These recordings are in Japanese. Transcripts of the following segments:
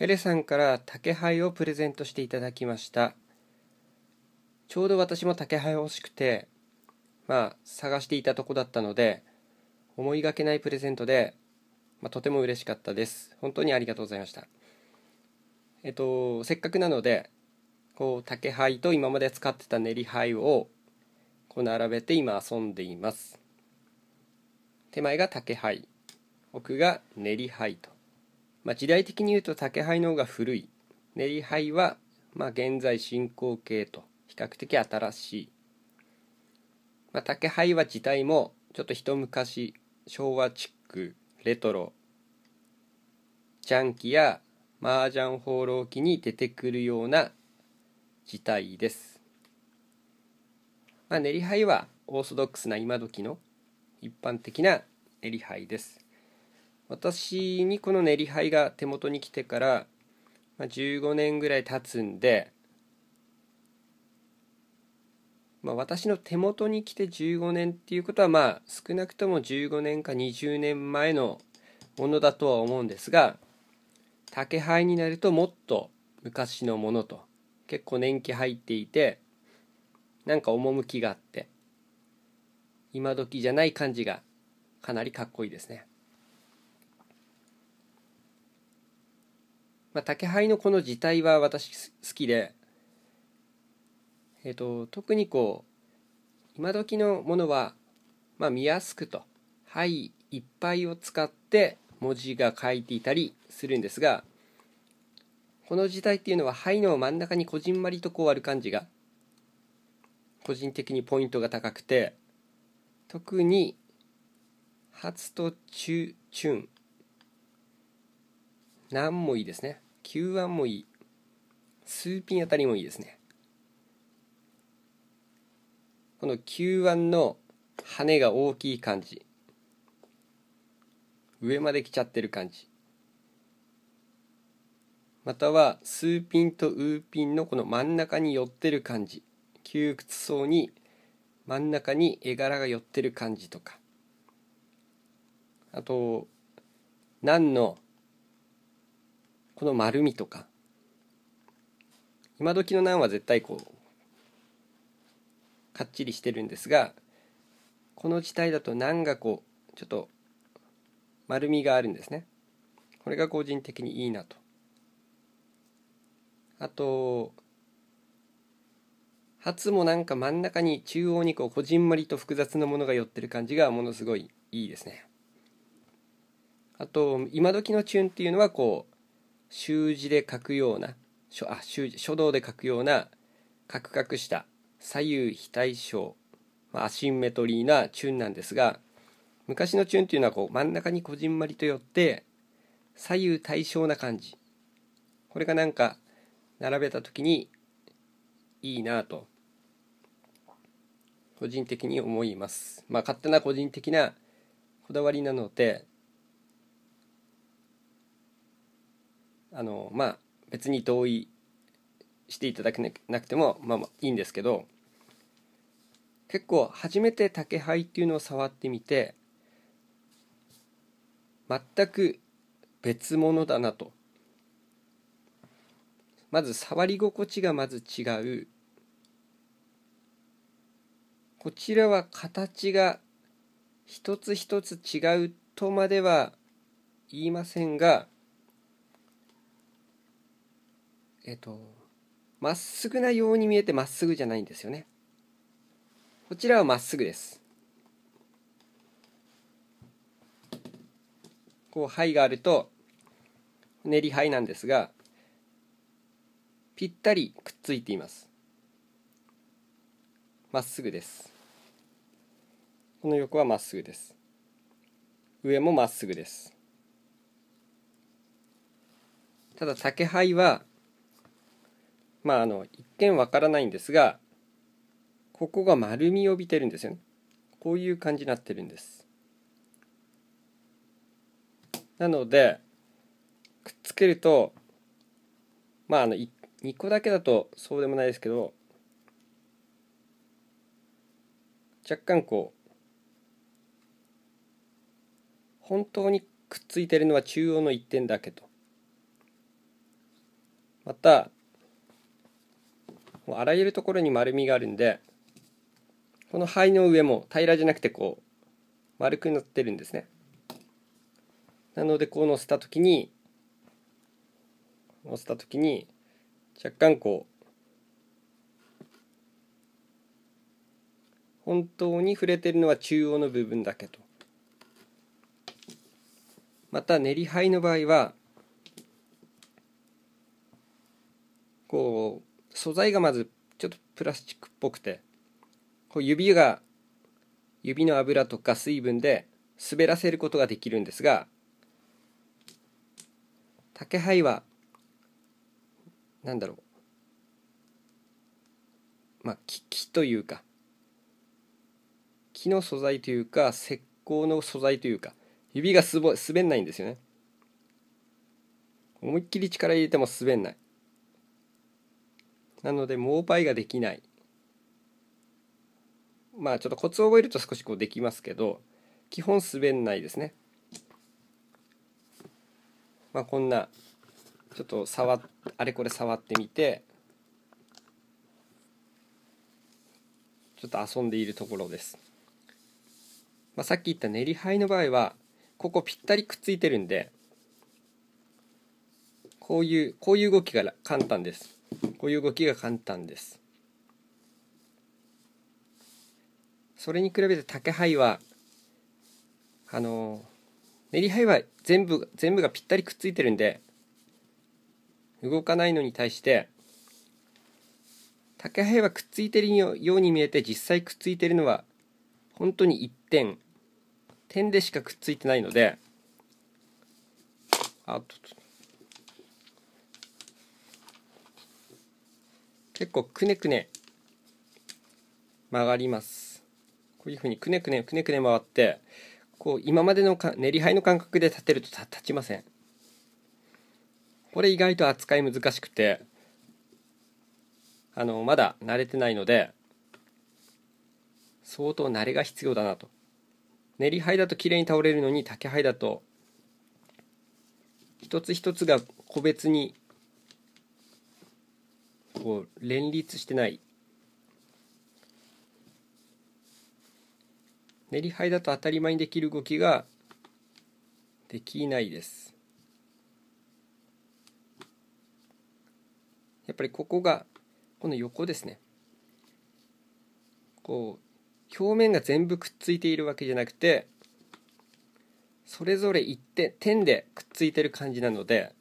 ペレさんから竹杯をプレゼントしていただきましたちょうど私も竹杯欲しくてまあ探していたとこだったので思いがけないプレゼントで、まあ、とても嬉しかったです本当にありがとうございましたえっとせっかくなのでこう竹灰と今まで使ってた練り灰をこう並べて今遊んでいます手前が竹灰奥が練り灰とまあ、時代的に言うと竹灰の方が古い練り灰はまあ現在進行形と比較的新しい、まあ、竹灰は自体もちょっと一昔昭和チックレトロジャンキや麻雀放浪記に出てくるような事態です、まあ、練り灰はオーソドックスな今時の一般的な練り灰です私にこの練り灰が手元に来てから15年ぐらい経つんで、まあ、私の手元に来て15年っていうことはまあ少なくとも15年か20年前のものだとは思うんですが竹灰になるともっと昔のものと結構年季入っていてなんか趣があって今時じゃない感じがかなりかっこいいですね。まあ、竹灰のこの字体は私好きで、えーと、特にこう今時のものは、まあ、見やすくと灰いっぱいを使って文字が書いていたりするんですがこの字体っていうのは灰の真ん中にこじんまりとこうある感じが個人的にポイントが高くて特に「初と中チュン」何もいいですね Q1 もいい数ピンあたりもいいですねこの Q1 の羽が大きい感じ上まで来ちゃってる感じまたは数ピンとウーピンのこの真ん中に寄ってる感じ窮屈そうに真ん中に絵柄が寄ってる感じとかあと「何のこの丸みとか今時のナンは絶対こうかっちりしてるんですがこの時体だとナンがこうちょっと丸みがあるんですねこれが個人的にいいなとあと初もなんか真ん中に中央にこうこじんまりと複雑なものが寄ってる感じがものすごいいいですねあと今時のチューンっていうのはこう習字で書くような書あ習書道で書くようなカクカクした左右非対称、まあ、アシンメトリーなチューンなんですが昔のチューンっていうのはこう真ん中にこじんまりと寄って左右対称な感じこれがなんか並べた時にいいなと個人的に思いますまあ勝手な個人的なこだわりなのであのまあ別に同意していただけなくても、まあ、まあいいんですけど結構初めて竹灰っていうのを触ってみて全く別物だなとまず触り心地がまず違うこちらは形が一つ一つ違うとまでは言いませんがえっとまっすぐなように見えてまっすぐじゃないんですよねこちらはまっすぐですこう灰があると練り灰なんですがぴったりくっついていますまっすぐですこの横はまっすぐです上もまっすぐですただ竹灰はまああの一見わからないんですがここが丸みを帯びてるんですよねこういう感じになってるんですなのでくっつけるとまああの2個だけだとそうでもないですけど若干こう本当にくっついてるのは中央の1点だけとまたもうあらゆるところに丸みがあるんでこの灰の上も平らじゃなくてこう丸くなってるんですねなのでこう乗せた時に乗せた時に若干こう本当に触れてるのは中央の部分だけとまた練り灰の場合はこう素材がまずちょっとプラスチックっぽくてこう指が指の油とか水分で滑らせることができるんですが竹灰は何だろうまあ木木というか木の素材というか石膏の素材というか指がすぼ滑んないんですよね思いっきり力入れても滑んないなので盲牌ができないまあちょっとコツを覚えると少しこうできますけど基本滑んないですねまあこんなちょっと触あれこれ触ってみてちょっと遊んでいるところです、まあ、さっき言った練り灰の場合はここぴったりくっついてるんでこういうこういう動きが簡単ですこういう動きが簡単ですそれに比べて竹灰はあの練り杯は全部全部がぴったりくっついてるんで動かないのに対して竹灰はくっついてるように見えて実際くっついてるのは本当に1点点でしかくっついてないのであっとっと結構くねくね曲がりますこういうふうにくねくねくねくね回ってこう今までのか練り灰の感覚で立てると立ちませんこれ意外と扱い難しくてあのまだ慣れてないので相当慣れが必要だなと練り灰だときれいに倒れるのに竹灰だと一つ一つが個別にこう連立してない練り灰だと当たり前にできる動きができないですやっぱりここがこの横ですねこう表面が全部くっついているわけじゃなくてそれぞれ一点点でくっついてる感じなので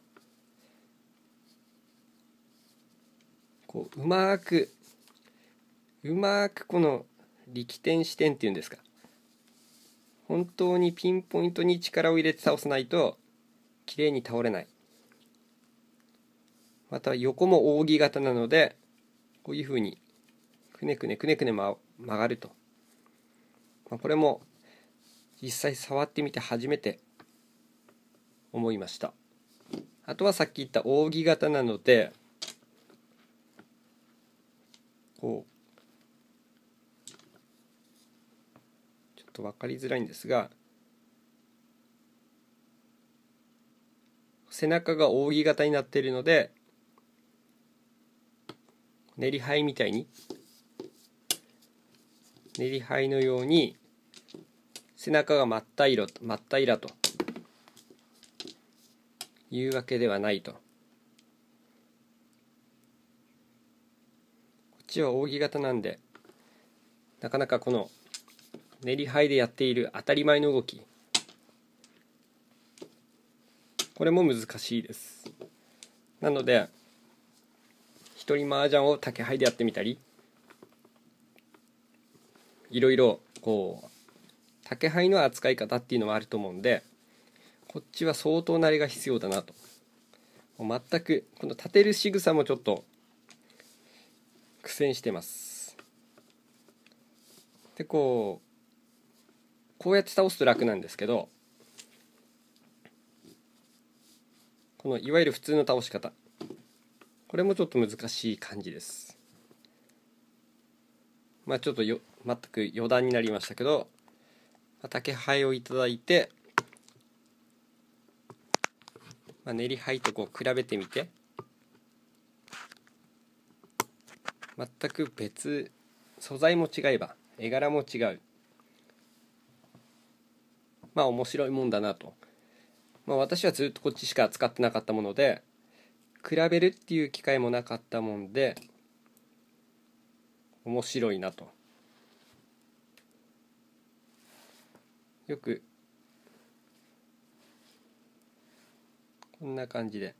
こううまくうまくこの力点視点っていうんですか本当にピンポイントに力を入れて倒さないと綺麗に倒れないまた横も扇形なのでこういうふうにくねくねくねくね曲がると、まあ、これも実際触ってみて初めて思いましたあとはさっき言った扇形なのでこうちょっと分かりづらいんですが背中が扇形になっているので練り灰みたいに練り灰のように背中が真っ平らっというわけではないと。ちは扇形なんでなかなかこの練り灰でやっている当たり前の動きこれも難しいですなので一人麻雀を竹灰でやってみたりいろいろこう竹灰の扱い方っていうのはあると思うんでこっちは相当慣れが必要だなと全くこの立てる仕草もちょっと苦戦してますでこうこうやって倒すと楽なんですけどこのいわゆる普通の倒し方これもちょっと難しい感じですまあちょっとよ全く余談になりましたけど竹灰をいただいて、まあ、練り灰とこう比べてみて全く別素材も違えば絵柄も違うまあ面白いもんだなと、まあ、私はずっとこっちしか使ってなかったもので比べるっていう機会もなかったもんで面白いなとよくこんな感じで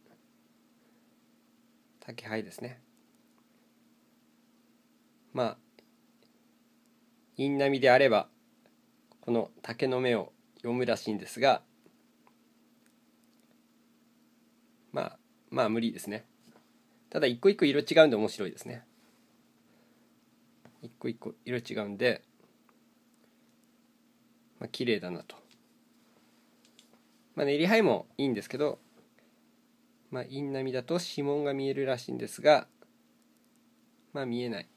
竹灰ですねまあ印南であればこの竹の芽を読むらしいんですがまあまあ無理ですねただ一個一個色違うんで面白いですね一個一個色違うんでまあ綺麗だなとまあ練り灰もいいんですけどまあ印南だと指紋が見えるらしいんですがまあ見えない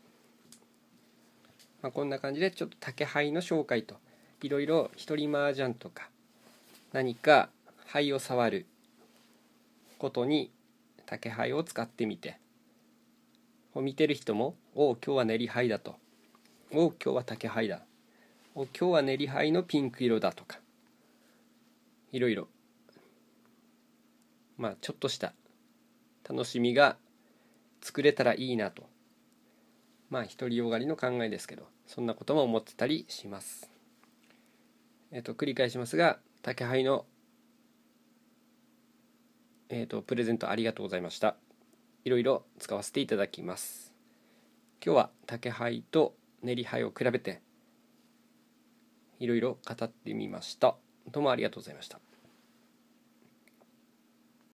まあ、こんな感じでちょっと竹灰の紹介といろいろ一人麻雀とか何か灰を触ることに竹灰を使ってみて見てる人も「おお今日は練り灰だ」と「おお今日は竹灰だ」「お今日は練り灰のピンク色だ」とかいろいろまあちょっとした楽しみが作れたらいいなとまあ独りよがりの考えですけどそんなことも思ってたりします。えっと繰り返しますが竹杯の、えっと、プレゼントありがとうございました。いろいろ使わせていただきます。今日は竹杯と練り杯を比べていろいろ語ってみました。どうもありがとうございました。